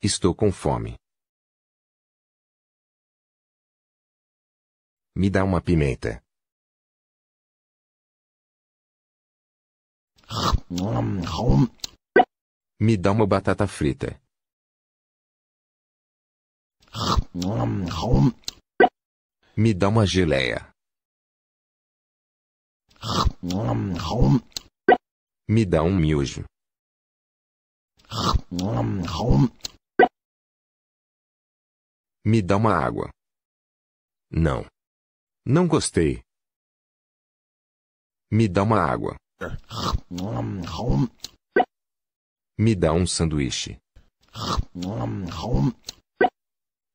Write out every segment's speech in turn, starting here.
Estou com fome. Me dá uma pimenta. Me dá uma batata frita. Me dá uma geleia. Me dá um miojo. Me dá uma água. Não. Não gostei. Me dá uma água. Me dá um sanduíche.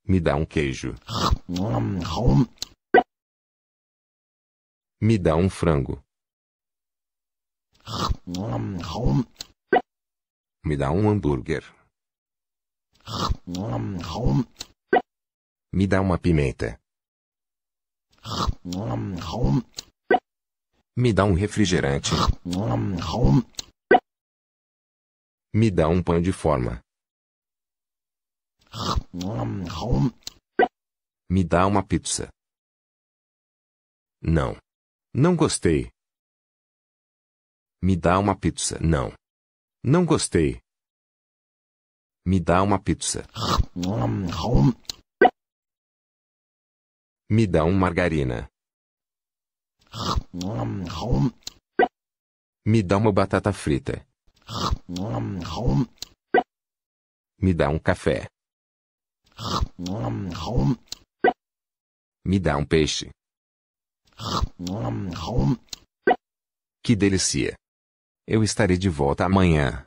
Me dá um queijo. Me dá um frango. Me dá um hambúrguer. Me dá uma pimenta. Me dá um refrigerante. Me dá um pão de forma. Me dá uma pizza. Não. Não gostei. Me dá uma pizza. Não. Não gostei. Me dá uma pizza. Me dá um margarina. Me dá uma batata frita. Me dá um café. Me dá um peixe. Que delícia! Eu estarei de volta amanhã.